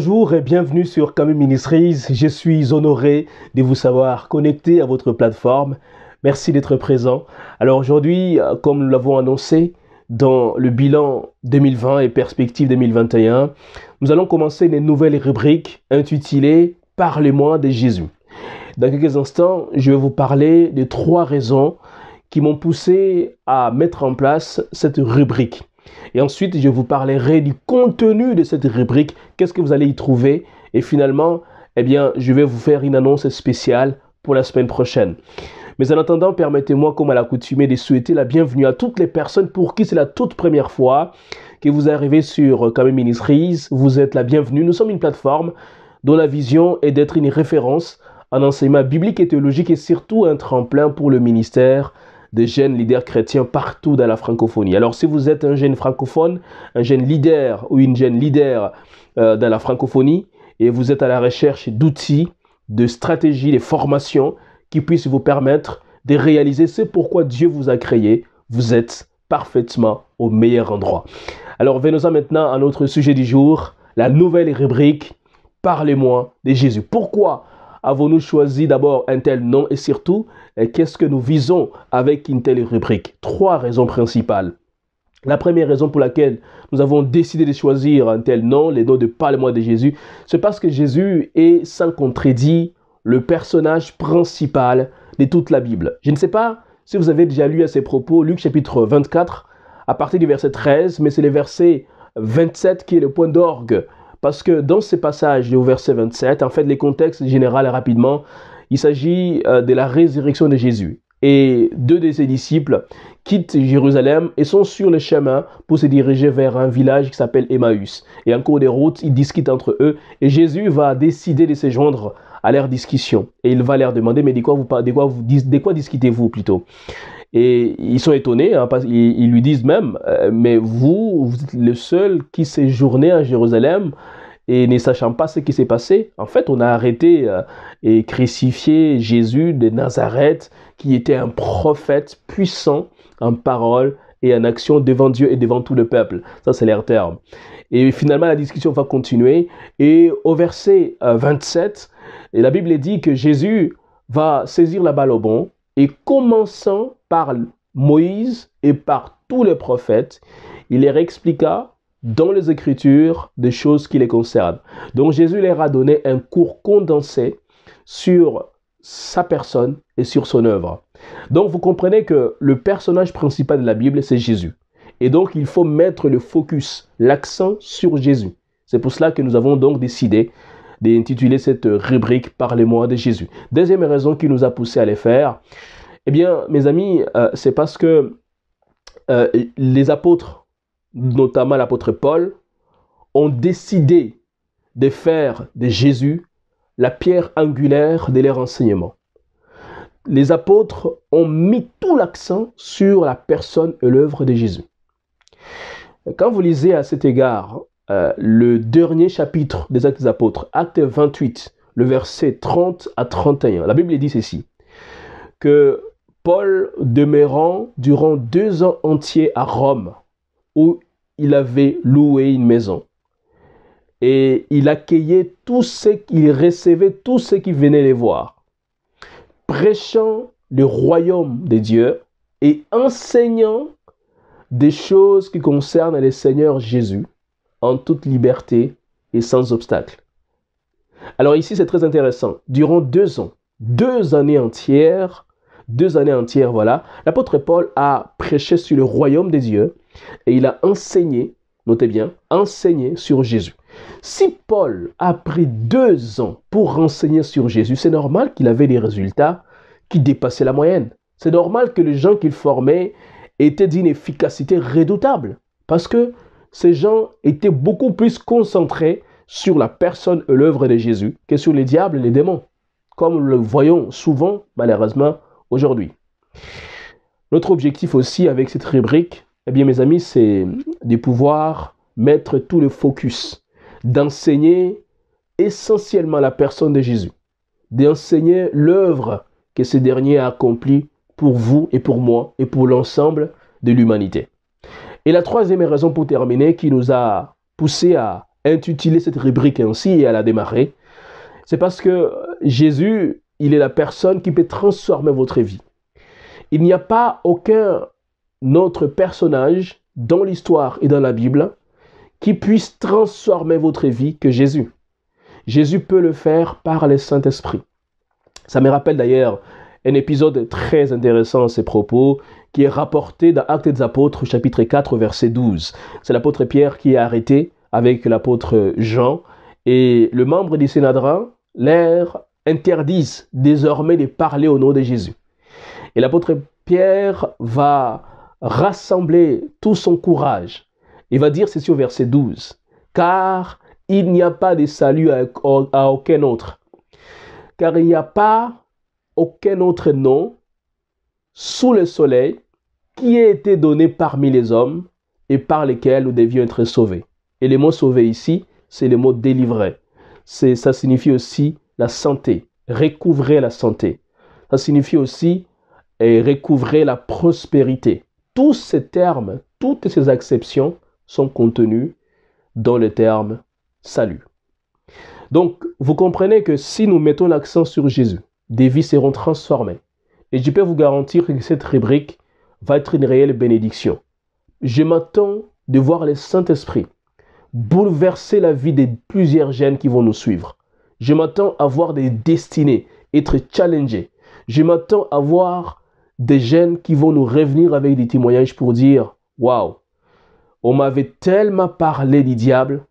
Bonjour et bienvenue sur Kame Ministries. Je suis honoré de vous savoir connecté à votre plateforme. Merci d'être présent. Alors aujourd'hui, euh, comme nous l'avons annoncé dans le bilan 2020 et perspective 2021, nous allons commencer une nouvelle rubrique intitulée Parlez-moi de Jésus. Dans quelques instants, je vais vous parler des trois raisons qui m'ont poussé à mettre en place cette rubrique. Et ensuite, je vous parlerai du contenu de cette rubrique, qu'est-ce que vous allez y trouver. Et finalement, eh bien, je vais vous faire une annonce spéciale pour la semaine prochaine. Mais en attendant, permettez-moi, comme à l'accoutumée, de souhaiter la bienvenue à toutes les personnes pour qui c'est la toute première fois que vous arrivez sur euh, Kame Ministries. Vous êtes la bienvenue. Nous sommes une plateforme dont la vision est d'être une référence en enseignement biblique et théologique et surtout un tremplin pour le ministère de jeunes leaders chrétiens partout dans la francophonie. Alors si vous êtes un jeune francophone, un jeune leader ou une jeune leader euh, dans la francophonie, et vous êtes à la recherche d'outils, de stratégies, de formations qui puissent vous permettre de réaliser ce pourquoi Dieu vous a créé, vous êtes parfaitement au meilleur endroit. Alors venons-en maintenant à notre sujet du jour, la nouvelle rubrique Parlez-moi de Jésus. Pourquoi Avons-nous choisi d'abord un tel nom et surtout, eh, qu'est-ce que nous visons avec une telle rubrique Trois raisons principales. La première raison pour laquelle nous avons décidé de choisir un tel nom, les noms de parle de Jésus, c'est parce que Jésus est, sans contredit, le personnage principal de toute la Bible. Je ne sais pas si vous avez déjà lu à ces propos Luc chapitre 24, à partir du verset 13, mais c'est le verset 27 qui est le point d'orgue parce que dans ces passages au verset 27, en fait, les contextes général rapidement, il s'agit euh, de la résurrection de Jésus. Et deux de ses disciples quittent Jérusalem et sont sur le chemin pour se diriger vers un village qui s'appelle Emmaüs. Et en cours des routes, ils discutent entre eux et Jésus va décider de se joindre à leur discussion. Et il va leur demander, mais quoi, vous, de quoi discutez-vous plutôt et ils sont étonnés, ils hein, parce qu'ils lui disent même, euh, mais vous, vous êtes le seul qui séjournait à Jérusalem et ne sachant pas ce qui s'est passé. En fait, on a arrêté euh, et crucifié Jésus de Nazareth, qui était un prophète puissant en parole et en action devant Dieu et devant tout le peuple. Ça, c'est leur terme. Et finalement, la discussion va continuer. Et au verset 27, euh, et la Bible dit que Jésus va saisir la balle au bon et commençant par Moïse et par tous les prophètes, il leur expliqua dans les Écritures des choses qui les concernent. Donc Jésus leur a donné un cours condensé sur sa personne et sur son œuvre. Donc vous comprenez que le personnage principal de la Bible, c'est Jésus. Et donc il faut mettre le focus, l'accent sur Jésus. C'est pour cela que nous avons donc décidé d'intituler cette rubrique Parlez-moi de Jésus. Deuxième raison qui nous a poussé à les faire, eh bien, mes amis, euh, c'est parce que euh, les apôtres, notamment l'apôtre Paul, ont décidé de faire de Jésus la pierre angulaire de leur enseignement. Les apôtres ont mis tout l'accent sur la personne et l'œuvre de Jésus. Quand vous lisez à cet égard euh, le dernier chapitre des Actes des Apôtres, Acte 28, le verset 30 à 31. La Bible dit ceci, que Paul demeurant durant deux ans entiers à Rome, où il avait loué une maison. Et il accueillait tous ceux qu'il recevait tous ceux qui venaient les voir, prêchant le royaume des dieux et enseignant des choses qui concernent le Seigneur Jésus en toute liberté et sans obstacle. Alors ici, c'est très intéressant. Durant deux ans, deux années entières, deux années entières, voilà, l'apôtre Paul a prêché sur le royaume des dieux et il a enseigné, notez bien, enseigné sur Jésus. Si Paul a pris deux ans pour enseigner sur Jésus, c'est normal qu'il avait des résultats qui dépassaient la moyenne. C'est normal que les gens qu'il formait étaient d'une efficacité redoutable parce que ces gens étaient beaucoup plus concentrés sur la personne et l'œuvre de Jésus que sur les diables et les démons, comme nous le voyons souvent, malheureusement, aujourd'hui. Notre objectif aussi avec cette rubrique, eh bien, mes amis, c'est de pouvoir mettre tout le focus, d'enseigner essentiellement la personne de Jésus, d'enseigner l'œuvre que ce dernier a accomplie pour vous et pour moi et pour l'ensemble de l'humanité. Et la troisième raison pour terminer qui nous a poussé à intituler cette rubrique ainsi et à la démarrer, c'est parce que Jésus, il est la personne qui peut transformer votre vie. Il n'y a pas aucun autre personnage dans l'histoire et dans la Bible qui puisse transformer votre vie que Jésus. Jésus peut le faire par le Saint-Esprit. Ça me rappelle d'ailleurs un épisode très intéressant à ses propos qui est rapporté dans Actes des Apôtres, chapitre 4, verset 12. C'est l'apôtre Pierre qui est arrêté avec l'apôtre Jean, et le membre du Sénadrin l'air interdisent désormais de parler au nom de Jésus. Et l'apôtre Pierre va rassembler tout son courage. Il va dire ceci au verset 12. Car il n'y a pas de salut à aucun autre. Car il n'y a pas aucun autre nom sous le soleil qui a été donné parmi les hommes et par lesquels nous devions être sauvés. Et le mot sauvé ici, c'est le mot délivré. Ça signifie aussi la santé, recouvrer la santé. Ça signifie aussi et euh, recouvrer la prospérité. Tous ces termes, toutes ces acceptions sont contenues dans le terme salut. Donc, vous comprenez que si nous mettons l'accent sur Jésus, des vies seront transformées, et je peux vous garantir que cette rubrique va être une réelle bénédiction. Je m'attends de voir le Saint-Esprit bouleverser la vie de plusieurs jeunes qui vont nous suivre. Je m'attends à voir des destinées être challengées. Je m'attends à voir des jeunes qui vont nous revenir avec des témoignages pour dire Waouh, on m'avait tellement parlé du diable,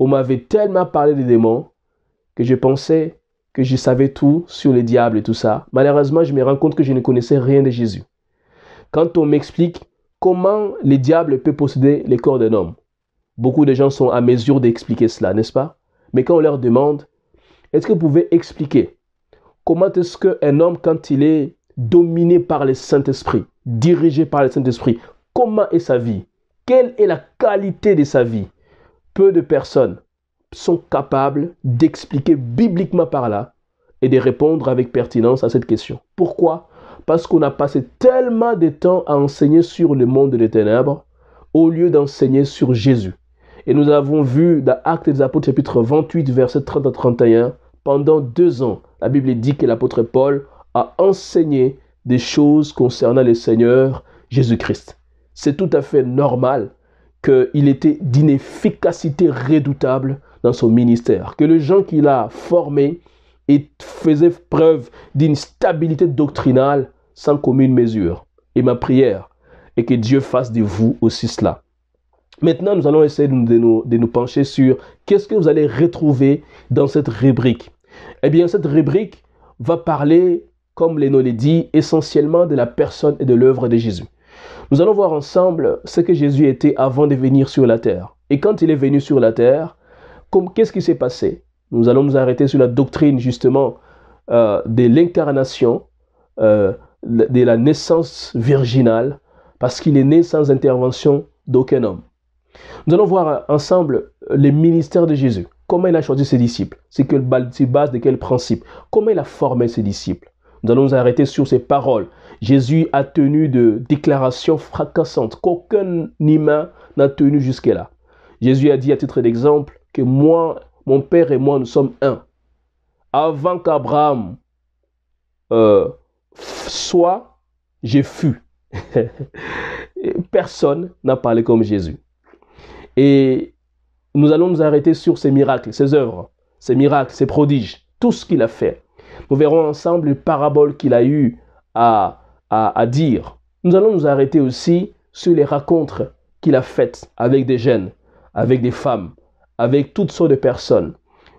on m'avait tellement parlé des démons que je pensais que je savais tout sur le diable et tout ça. Malheureusement, je me rends compte que je ne connaissais rien de Jésus. Quand on m'explique comment les diables peut posséder le corps d'un homme, beaucoup de gens sont à mesure d'expliquer cela, n'est-ce pas Mais quand on leur demande, est-ce que vous pouvez expliquer comment est-ce qu'un homme, quand il est dominé par le Saint-Esprit, dirigé par le Saint-Esprit, comment est sa vie Quelle est la qualité de sa vie Peu de personnes sont capables d'expliquer bibliquement par là et de répondre avec pertinence à cette question. Pourquoi Parce qu'on a passé tellement de temps à enseigner sur le monde des ténèbres au lieu d'enseigner sur Jésus. Et nous avons vu dans Actes des Apôtres chapitre 28 verset 30 à 31, pendant deux ans, la Bible dit que l'apôtre Paul a enseigné des choses concernant le Seigneur Jésus-Christ. C'est tout à fait normal qu'il était d'une efficacité redoutable dans son ministère, que les gens qu'il a formés et faisaient preuve d'une stabilité doctrinale sans commune mesure. Et ma prière est que Dieu fasse de vous aussi cela. Maintenant, nous allons essayer de nous, de nous pencher sur qu'est-ce que vous allez retrouver dans cette rubrique. Eh bien, cette rubrique va parler, comme noms l'a dit, essentiellement de la personne et de l'œuvre de Jésus. Nous allons voir ensemble ce que Jésus était avant de venir sur la terre. Et quand il est venu sur la terre, comme qu'est-ce qui s'est passé Nous allons nous arrêter sur la doctrine justement euh, de l'incarnation, euh, de la naissance virginale, parce qu'il est né sans intervention d'aucun homme. Nous allons voir euh, ensemble les ministères de Jésus. Comment il a choisi ses disciples C'est quelle base, de quel principe Comment il a formé ses disciples Nous allons nous arrêter sur ses paroles. Jésus a tenu de déclarations fracassantes qu'aucun humain n'a tenues jusque-là. Jésus a dit à titre d'exemple, que moi, mon père et moi, nous sommes un. Avant qu'Abraham euh, soit, j'ai fui. Personne n'a parlé comme Jésus. Et nous allons nous arrêter sur ses miracles, ses œuvres, ses miracles, ses prodiges, tout ce qu'il a fait. Nous verrons ensemble les paraboles qu'il a eu à, à, dire. Nous allons nous arrêter aussi sur les rencontres qu'il a faites avec des jeunes, avec des femmes, avec toutes sortes de personnes.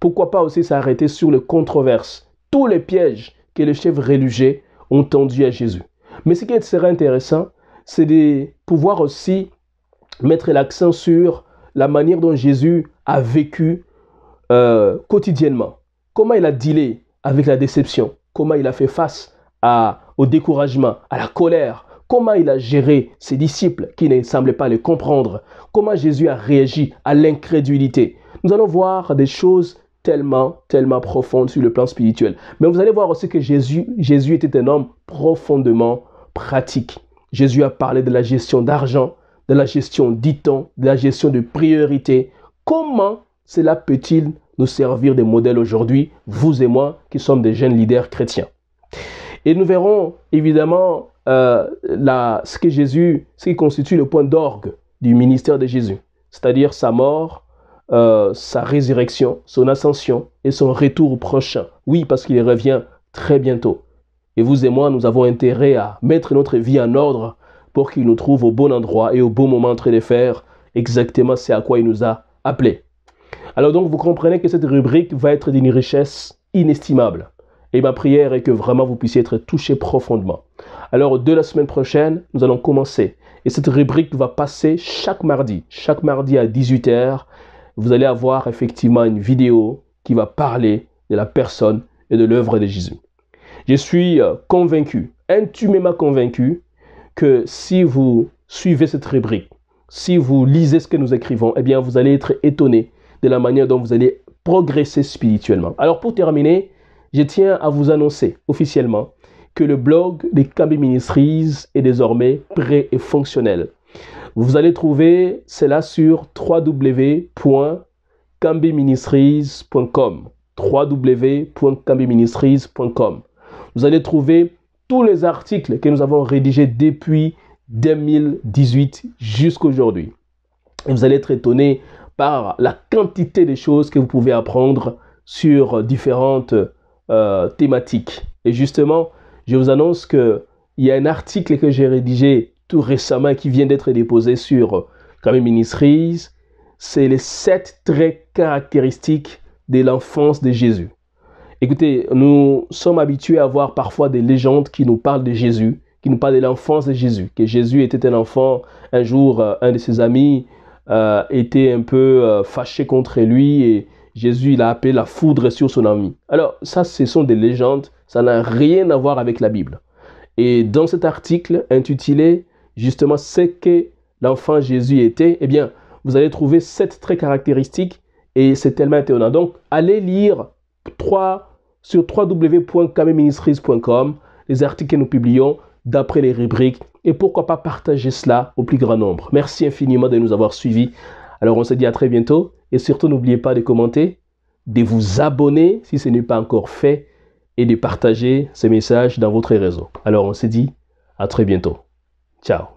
Pourquoi pas aussi s'arrêter sur les controverses, tous les pièges que les chefs religieux ont tendus à Jésus. Mais ce qui serait intéressant, c'est de pouvoir aussi mettre l'accent sur la manière dont Jésus a vécu euh, quotidiennement. Comment il a dealé avec la déception, comment il a fait face au découragement, à la colère, comment il a géré ses disciples qui ne semblaient pas le comprendre, comment Jésus a réagi à l'incrédulité. Nous allons voir des choses tellement, tellement profondes sur le plan spirituel. Mais vous allez voir aussi que Jésus, Jésus était un homme profondément pratique. Jésus a parlé de la gestion d'argent, de la gestion dit de la gestion de priorités. Comment cela peut-il nous servir de modèle aujourd'hui, vous et moi qui sommes des jeunes leaders chrétiens Et nous verrons évidemment euh, ce Jésus, qui constitue le point d'orgue du ministère de Jésus, c'est-à-dire sa mort, euh, sa résurrection, son ascension et son retour prochain. Oui, parce qu'il revient très bientôt. Et vous et moi, nous avons intérêt à mettre notre vie en ordre pour qu'il nous trouve au bon endroit et au bon moment en train de faire exactement ce à quoi il nous a appelés. Alors donc, vous comprenez que cette rubrique va être d'une richesse inestimable. Et ma prière est que vraiment vous puissiez être touchés profondément. Alors, de la semaine prochaine, nous allons commencer. Et cette rubrique va passer chaque mardi. Chaque mardi à 18h, vous allez avoir effectivement une vidéo qui va parler de la personne et de l'œuvre de Jésus. Je suis euh, convaincu, intimement convaincu, que si vous suivez cette rubrique, si vous lisez ce que nous écrivons, eh bien, vous allez être étonné de la manière dont vous allez progresser spirituellement. Alors, pour terminer, je tiens à vous annoncer officiellement que le blog des cambé Ministries est désormais prêt et fonctionnel. Vous allez trouver cela sur www.cambiministries.com www.cambiministries.com. Vous allez trouver tous les articles que nous avons rédigés depuis 2018 jusqu'aujourd'hui. Vous allez être étonné par la quantité de choses que vous pouvez apprendre sur différentes euh, thématiques. Et justement, je vous annonce qu'il y a un article que j'ai rédigé tout récemment qui vient d'être déposé sur Camille euh, Ministries. C'est les sept traits caractéristiques de l'enfance de Jésus. Écoutez, nous sommes habitués à voir parfois des légendes qui nous parlent de Jésus, qui nous parlent de l'enfance de Jésus, que Jésus était un enfant. Un jour, euh, un de ses amis euh, était un peu fâché contre lui et Jésus il a appelé la foudre sur son ami. Alors, ça, ce sont des légendes ça n'a rien à voir avec la Bible. Et dans cet article intitulé justement ce que l'enfant Jésus était, eh bien, vous allez trouver sept traits caractéristiques et c'est tellement étonnant. Donc, allez lire 3 sur www.kameministries.com les articles que nous publions d'après les rubriques et pourquoi pas partager cela au plus grand nombre. Merci infiniment de nous avoir suivis. Alors, on se dit à très bientôt et surtout n'oubliez pas de commenter, de vous abonner si ce n'est pas encore fait et de partager ces messages dans votre réseau. Alors on se dit à très bientôt. Ciao